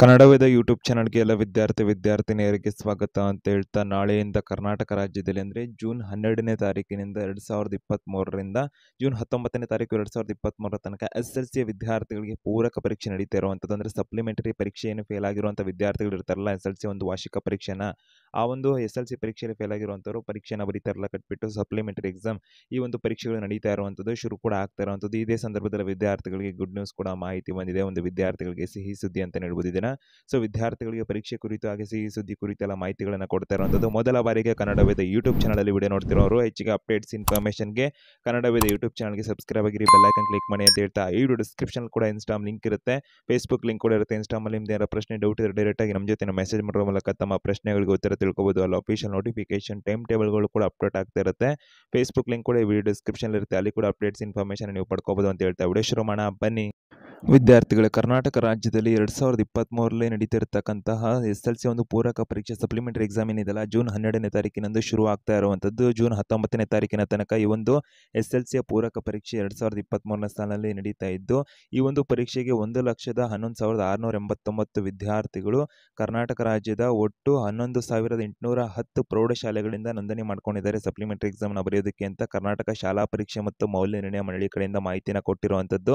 ಕನ್ನಡವಿದ YouTube ಚಾನಲ್ಗೆ ಎಲ್ಲ ವಿದ್ಯಾರ್ಥಿ ವಿದ್ಯಾರ್ಥಿನಿಯರಿಗೆ ಸ್ವಾಗತ ಅಂತ ಹೇಳ್ತಾ ನಾಳೆಯಿಂದ ಕರ್ನಾಟಕ ರಾಜ್ಯದಲ್ಲಿ ಅಂದರೆ ಜೂನ್ ಹನ್ನೆರಡನೇ ತಾರೀಕಿನಿಂದ ಎರಡು ಸಾವಿರದ ಇಪ್ಪತ್ತ್ಮೂರರಿಂದ ಜೂನ್ ಹತ್ತೊಂಬತ್ತನೇ ತಾರೀಕು ಎರಡು ಸಾವಿರದ ಇಪ್ಪತ್ತ್ಮೂರರ ತನಕ ಎಸ್ ಎಲ್ ಸಿ ವಿದ್ಯಾರ್ಥಿಗಳಿಗೆ ಪೂರಕ ಪರೀಕ್ಷೆ ನಡೀತಾ ಇರುವಂಥದ್ದು ಅಂದರೆ ಸಪ್ಲಿಮೆಂಟರಿ ಪರೀಕ್ಷೆಯನ್ನು ಫೇಲ್ ಆಗಿರುವಂಥ ವಿದ್ಯಾರ್ಥಿಗಳು ಇರ್ತಾರಲ್ಲ ಎಸ್ ಎಲ್ ಸಿ ಒಂದು ವಾರ್ಷಿಕ ಪರೀಕ್ಷೆನ ಆ ಒಂದು ಎಸ್ ಎಲ್ ಸಿ ಪರೀಕ್ಷೆಯಲ್ಲಿ ಫೇಲ್ ಆಗಿರುವಂಥವ್ರು ಪರೀಕ್ಷೆನ ಬರೀತಾರಲ್ಲ ಕಟ್ಬಿಟ್ಟು ಸಪ್ಲಿಮೆಂಟರಿ ಎಕ್ಸಾಮ್ ಈ ಒಂದು ಪರೀಕ್ಷೆಗಳು ನಡೀತಾ ಇರುವಂಥದ್ದು ಶುರು ಕೂಡ ಆಗ್ತಾ ಇರುವಂಥದ್ದು ಇದೇ ಸಂದರ್ಭದಲ್ಲಿ ವಿದ್ಯಾರ್ಥಿಗಳಿಗೆ ಗುಡ್ ನ್ಯೂಸ್ ಕೂಡ ಮಾಹಿತಿ ಬಂದಿದೆ ಒಂದು ವಿದ್ಯಾರ್ಥಿಗಳಿಗೆ ಸಿಹಿ ಸುದ್ದಿ ಅಂತ ಹೇಳ್ಬೋದು ಸೊ ವಿದ್ಯಾರ್ಥಿಗಳಿಗೆ ಪರೀಕ್ಷೆ ಕುರಿತು ಹಾಗೆ ಸಿಹಿ ಸುದ್ದಿ ಕುರಿತು ಎಲ್ಲ ಮಾಹಿತಿಗಳನ್ನು ಕೊಡ್ತಾ ಇರುವಂಥದ್ದು ಮೊದಲ ಬಾರಿಗೆ ಕನ್ನಡ ವೇದ ಯೂಟ್ಯೂಬ್ ಚಾನಲಲ್ಲಿ ವಿಡಿಯೋ ನೋಡ್ತಿರೋರು ಹೆಚ್ಚಿಗೆ ಅಪ್ಡೇಟ್ಸ್ ಇನ್ಫಾರ್ಮೇಷನ್ಗೆ ಕನ್ನಡ ವೇದ ಯೂಟ್ಯೂಬ್ ಚಾನಲ್ಗೆ ಸಬ್ಸ್ಕ್ರೈಬ್ ಆಗಿರಿ ಬೆಲ್ಲೈಕನ್ ಕ್ಲಿಕ್ ಮಾಡಿ ಅಂತ ಹೇಳ್ತಾ ಈ ಡಿಸ್ಕ್ರಿಪ್ಷನ್ ಕೂಡ ಇನ್ಸ್ಟಾಮ್ ಲಿಂಕ್ ಇರುತ್ತೆ ಫೇಸ್ಬುಕ್ ಲಿಂಕ್ ಕೂಡ ಇರುತ್ತೆ ಇನ್ಸ್ಟಾಮಲ್ಲಿ ನಿಮ್ದು ಏನಾರ ಪ್ರಶ್ನೆ ಡೌಟ್ ಡೈರೆಕ್ಟ್ ಆಗಿ ನಮ್ಮ ಜೊತೆ ಮೆಸೇಜ್ ಮಾಡುವ ಮೂಲಕ ತಮ್ಮ ಪ್ರಶ್ನೆಗಳಿಗೆ ಉತ್ತರ ತಿಳ್ಕೊಬೋದು ಅಲ್ಲಿ ಅಫಿಷಿಯಲ್ ನೋಟಿಫಿಕೇಶನ್ ಟೈಮ್ ಟೇಬಲ್ಗಳು ಕೂಡ ಅಪ್ಡೇಟ್ ಆಗ್ತಾ ಇರುತ್ತೆ ಫೇಸ್ಬುಕ್ ಲಿಂಕ್ ಕೂಡ ಈ ವಿಡಿಯೋ ಡಿಸ್ಕ್ರಿಪ್ಷನ್ ಇರುತ್ತೆ ಅಲ್ಲಿ ಕೂಡ ಅಪ್ಡೇಟ್ಸ್ ಇನ್ಫಾರ್ಮೇಷನ್ ನೀವು ಪಡ್ಕೋಬೋದು ಅಂತ ಹೇಳ್ತಾ ವಿಡಿಯೋ ಶುರು ಮಾಡೋಣ ಬನ್ನಿ ವಿದ್ಯಾರ್ಥಿಗಳು ಕರ್ನಾಟಕ ರಾಜ್ಯದಲ್ಲಿ ಎರಡು ಸಾವಿರದ ಇಪ್ಪತ್ತ್ಮೂರರಲ್ಲಿ ನಡೀತಿರ್ತಕ್ಕಂತಹ ಎಸ್ ಎಲ್ ಸಿ ಒಂದು ಪೂರಕ ಪರೀಕ್ಷೆ ಸಪ್ಲಿಮೆಂಟರಿ ಎಕ್ಸಾಮ್ ಏನಿದೆಲ್ಲ ಜೂನ್ ಹನ್ನೆರಡನೇ ತಾರೀಕಿನಂದು ಶುರು ಆಗ್ತಾ ಇರುವಂಥದ್ದು ಜೂನ್ ಹತ್ತೊಂಬತ್ತನೇ ತಾರೀಕಿನ ತನಕ ಈ ಒಂದು ಎಸ್ ಎಲ್ ಸಿಯ ಪೂರಕ ಪರೀಕ್ಷೆ ಎರಡು ಸಾವಿರದ ಇಪ್ಪತ್ತ್ಮೂರನೇ ಸ್ಥಾನದಲ್ಲಿ ನಡೀತಾ ಇದ್ದು ಈ ಒಂದು ಪರೀಕ್ಷೆಗೆ ಒಂದು ಲಕ್ಷದ ಹನ್ನೊಂದು ಸಾವಿರದ ಆರುನೂರ ಎಂಬತ್ತೊಂಬತ್ತು ವಿದ್ಯಾರ್ಥಿಗಳು ಕರ್ನಾಟಕ ರಾಜ್ಯದ ಒಟ್ಟು ಹನ್ನೊಂದು ಸಾವಿರದ ಎಂಟುನೂರ ಹತ್ತು ಪ್ರೌಢಶಾಲೆಗಳಿಂದ ನೋಂದಣಿ ಮಾಡ್ಕೊಂಡಿದ್ದಾರೆ ಸಪ್ಲಿಮೆಂಟರಿ ಎಕ್ಸಾಮ್ನ ಬರೆಯೋದಕ್ಕೆ ಅಂತ ಕರ್ನಾಟಕ ಶಾಲಾ ಪರೀಕ್ಷೆ ಮತ್ತು ಮೌಲ್ಯ ನಿರ್ಣಯ ಮಂಡಳಿ ಕಡೆಯಿಂದ ಮಾಹಿತಿಯನ್ನು ಕೊಟ್ಟಿರುವಂಥದ್ದು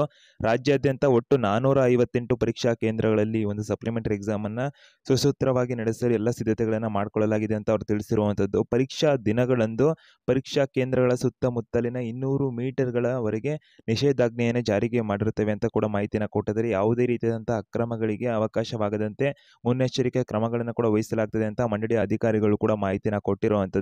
ರಾಜ್ಯಾದ್ಯಂತ ಒಟ್ಟು ನಾನೂರ ಐವತ್ತೆಂಟು ಪರೀಕ್ಷಾ ಕೇಂದ್ರಗಳಲ್ಲಿ ಒಂದು ಸಪ್ಲಿಮೆಂಟರಿ ಎಕ್ಸಾಮನ್ನು ಸುಸೂತ್ರವಾಗಿ ನಡೆಸಲು ಎಲ್ಲ ಸಿದ್ಧತೆಗಳನ್ನು ಮಾಡಿಕೊಳ್ಳಲಾಗಿದೆ ಅಂತ ಅವರು ತಿಳಿಸಿರುವಂಥದ್ದು ಪರೀಕ್ಷಾ ದಿನಗಳಂದು ಪರೀಕ್ಷಾ ಕೇಂದ್ರಗಳ ಸುತ್ತಮುತ್ತಲಿನ ಇನ್ನೂರು ಮೀಟರ್ಗಳವರೆಗೆ ನಿಷೇಧಾಜ್ಞೆಯನ್ನು ಜಾರಿಗೆ ಮಾಡಿರುತ್ತವೆ ಅಂತ ಕೂಡ ಮಾಹಿತಿಯನ್ನು ಕೊಟ್ಟಿದ್ದಾರೆ ಯಾವುದೇ ರೀತಿಯಾದಂತಹ ಅಕ್ರಮಗಳಿಗೆ ಅವಕಾಶವಾಗದಂತೆ ಮುನ್ನೆಚ್ಚರಿಕೆ ಕ್ರಮಗಳನ್ನು ಕೂಡ ವಹಿಸಲಾಗ್ತದೆ ಅಂತ ಮಂಡಳಿಯ ಅಧಿಕಾರಿಗಳು ಕೂಡ ಮಾಹಿತಿಯನ್ನು ಕೊಟ್ಟಿರುವಂಥದ್ದು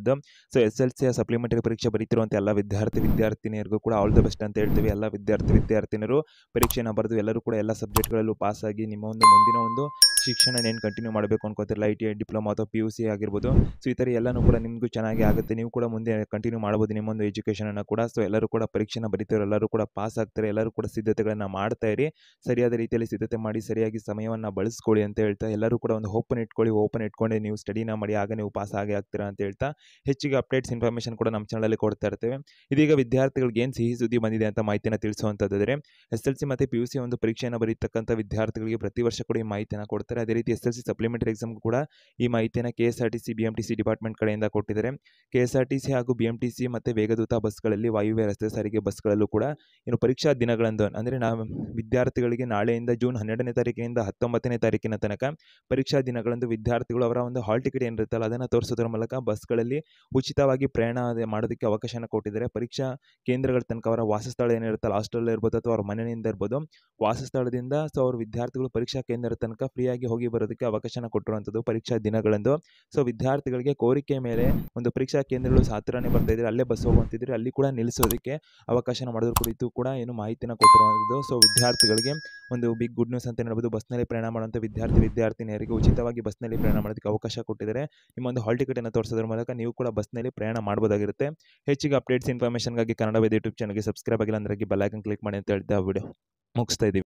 ಸೊ ಎಸ್ ಎಲ್ ಸಿಯ ಸಪ್ಲಿಮೆಂಟರಿ ಪರೀಕ್ಷೆ ಬರೀತಿರುವಂಥ ಎಲ್ಲ ವಿದ್ಯಾರ್ಥಿ ವಿದ್ಯಾರ್ಥಿನಿಯರಿಗೂ ಕೂಡ ಆಲ್ ದ ಬೆಸ್ಟ್ ಅಂತ ಹೇಳ್ತೀವಿ ಎಲ್ಲ ವಿದ್ಯಾರ್ಥಿ ವಿದ್ಯಾರ್ಥಿನಿಯರು ಪರೀಕ್ಷೆಯನ್ನು ಬರೆದು ಎಲ್ಲರೂ ಕೂಡ ಎಲ್ಲ ಸಬ್ಜೆಕ್ಟ್ಗಳಲ್ಲೂ ಪಾಸಾಗಿ ನಿಮ್ಮ ಒಂದು ಮುಂದಿನ ಒಂದು ಶಿಕ್ಷಣ ಏನು ಕಂಟಿನ್ಯೂ ಮಾಡಬೇಕು ಅನ್ಕೋತಿರಲ್ಲ ಐ ಟಿ ಐ ಡಿಪ್ಲೊಮಾ ಅಥವಾ ಪಿ ಯು ಸಿ ಆಗಿರ್ಬೋದು ಸೊ ಈ ಥರ ಎಲ್ಲನೂ ಕೂಡ ನಿಮಗೂ ಚೆನ್ನಾಗಿ ಆಗುತ್ತೆ ನೀವು ಕೂಡ ಮುಂದೆ ಕಂಟಿನ್ಯೂ ಮಾಡ್ಬೋದು ನಿಮ್ಮೊಂದು ಎಜುಕೇಷನನ್ನು ಕೂಡ ಸೊ ಎಲ್ಲರೂ ಕೂಡ ಪರೀಕ್ಷೆನ ಬರೀತಾರೆ ಎಲ್ಲರೂ ಕೂಡ ಪಾಸ್ ಆಗ್ತಾರೆ ಎಲ್ಲರೂ ಕೂಡ ಸಿದ್ಧತೆಗಳನ್ನು ಮಾಡ್ತಾ ಇರಿ ಸರಿಯಾದ ರೀತಿಯಲ್ಲಿ ಸಿದ್ಧತೆ ಮಾಡಿ ಸರಿಯಾಗಿ ಸಮಯವನ್ನು ಬಳಸ್ಕೊಳ್ಳಿ ಅಂತ ಹೇಳ್ತಾ ಎಲ್ಲರೂ ಕೂಡ ಒಂದು ಓಪನ್ ಇಟ್ಕೊಳ್ಳಿ ಓಪನ್ ಇಟ್ಕೊಂಡು ನೀವು ಸ್ಟಡಿನ ಮಾಡಿ ಆಗ ನೀವು ಪಾಸ್ ಆಗಿ ಆಗ್ತೀರಾ ಅಂತ ಹೇಳ್ತಾ ಹೆಚ್ಚಿಗೆ ಅಪ್ಡೇಟ್ಸ್ ಇನ್ಫಾರ್ಮೇಷನ್ ಕೂಡ ನಮ್ಮ ಚಾನಲಲ್ಲಿ ಕೊಡ್ತಾ ಇರ್ತೇವೆ ಇದೀಗ ವಿದ್ಯಾರ್ಥಿಗಳಿಗೆ ಏನು ಸಿಹಿ ಸುದ್ದಿ ಬಂದಿದೆ ಅಂತ ಮಾಹಿತಿಯನ್ನು ತಿಳಿಸುವಂಥದ್ದಾದರೆ ಎಸ್ ಎಲ್ ಸಿ ಮತ್ತು ಪಿ ಯು ಸಿ ಒಂದು ಪರೀಕ್ಷೆಯನ್ನು ಬರೀತಕ್ಕಂಥ ವಿದ್ಯಾರ್ಥಿಗಳಿಗೆ ಪ್ರತಿ ವರ್ಷ ಕೂಡ ಈ ಮಾಹಿತಿಯನ್ನು ಕೊಡ್ತಾರೆ ಮಾಡ್ತಾರೆ ಅದೇ ರೀತಿ S L C supplementary exam ಕೂಡ ಈ ಮಾಹಿತಿಯನ್ನು K S R T C B M T C department ಕಡೆಯಿಂದ ಕೊಟ್ಟಿದ್ದಾರೆ K S R T C ಹಾಗೂ ಬಿ ಎಂ ಟಿ ಸಿ ಮತ್ತು ವೇಗದೂತ ಬಸ್ಗಳಲ್ಲಿ ವಾಯುವ್ಯ ರಸ್ತೆ ಸಾರಿಗೆ ಬಸ್ಗಳಲ್ಲೂ ಕೂಡ ಇನ್ನು ಪರೀಕ್ಷಾ ದಿನಗಳಂದು ಅಂದರೆ ನಾವು ವಿದ್ಯಾರ್ಥಿಗಳಿಗೆ ನಾಳೆಯಿಂದ ಜೂನ್ ಹನ್ನೆರಡನೇ ತಾರೀಕಿನಿಂದ ಹತ್ತೊಂಬತ್ತನೇ ತಾರೀಕಿನ ತನಕ ಪರೀಕ್ಷಾ ದಿನಗಳಂದು ವಿದ್ಯಾರ್ಥಿಗಳು ಅವರ ಒಂದು ಹಾಲ್ ಟಿಕೆಟ್ ಏನಿರುತ್ತಲ್ಲ ಅದನ್ನು ತೋರಿಸೋದ್ರ ಮೂಲಕ ಬಸ್ಗಳಲ್ಲಿ ಉಚಿತವಾಗಿ ಪ್ರಯಾಣ ಮಾಡೋದಕ್ಕೆ ಅವಕಾಶನ ಕೊಟ್ಟಿದ್ದಾರೆ ಪರೀಕ್ಷಾ ಕೇಂದ್ರಗಳ ತನಕ ಅವರ ವಾಸಸ್ಥಳ ಏನಿರುತ್ತಲ್ಲ ಹಾಸ್ಟೆಲ್ ಇರ್ಬೋದು ಅಥವಾ ಅವ್ರ ಮನೆಯಿಂದ ಇರ್ಬೋದು ವಾಸಸ್ಥಳದಿಂದ ಸೊ ಅವ್ರ ವಿದ್ಯಾರ್ಥಿಗಳು ಪರೀಕ್ಷಾ ಕೇಂದ್ರದ ತನಕ ಫ್ರೀಯಾಗಿ ಹೋಗಿ ಬರೋದಕ್ಕೆ ಅವಕಾಶ ಕೊಟ್ಟಿರುವಂಥದ್ದು ಪರೀಕ್ಷಾ ದಿನಗಳಂದು ಸೊ ವಿದ್ಯಾರ್ಥಿಗಳಿಗೆ ಕೋರಿಕೆ ಮೇಲೆ ಒಂದು ಪರೀಕ್ಷಾ ಕೇಂದ್ರಗಳು ಸಾತ್ರನೇ ಬರ್ತಾ ಇದ್ರೆ ಅಲ್ಲೇ ಬಸ್ ಹೋಗುವಂತಿದ್ರೆ ಅಲ್ಲಿ ಕೂಡ ನಿಲ್ಲಿಸೋದಕ್ಕೆ ಅವಕಾಶ ಮಾಡೋದ್ರ ಕುರಿತು ಕೂಡ ಏನು ಮಾಹಿತಿನ ಕೊಟ್ಟಿರುವಂಥದ್ದು ಸೊ ವಿದ್ಯಾರ್ಥಿಗಳಿಗೆ ಒಂದು ಬಿಗ್ ಗುಡ್ ನ್ಯೂಸ್ ಅಂತ ಹೇಳ್ಬೋದು ಬಸ್ನಲ್ಲಿ ಪ್ರಯಾಣ ಮಾಡುವಂಥ ವಿದ್ಯಾರ್ಥಿ ವಿದ್ಯಾರ್ಥಿನಿಯರಿಗೆ ಉಚಿತವಾಗಿ ಬಸ್ನಲ್ಲಿ ಪ್ರಯಾಣ ಮಾಡೋದಕ್ಕೆ ಅವಕಾಶ ಕೊಟ್ಟಿದ್ದಾರೆ ನಿಮ್ಮ ಒಂದು ಹಾಲ್ ಅನ್ನು ತೋರಿಸೋದ್ರ ಮೂಲಕ ನೀವು ಕೂಡ ಬಸ್ನಲ್ಲಿ ಪ್ರಯಾಣ ಮಾಡ್ಬೋದಾಗಿರುತ್ತೆ ಹೆಚ್ಚಿಗೆ ಅಪ್ಡೇಟ್ಸ್ ಇನ್ಫಾರ್ಮೇಷನ್ಗಾಗಿ ಕನ್ನಡ ವೇದ ಯೂಟ್ಯೂಬ್ ಚಾನಲ್ಗೆ ಸಬ್ಸ್ಕ್ರೈಬ್ ಆಗಿಲ್ಲ ಅಂದ್ರೆ ಬೆಲ್ಲೈಕನ್ ಕ್ಲಿಕ್ ಮಾಡಿ ಅಂತ ಹೇಳ್ತಾ ವಿಡಿಯೋ ಮುಗಿಸ್ತಾ ಇದ್ದೀವಿ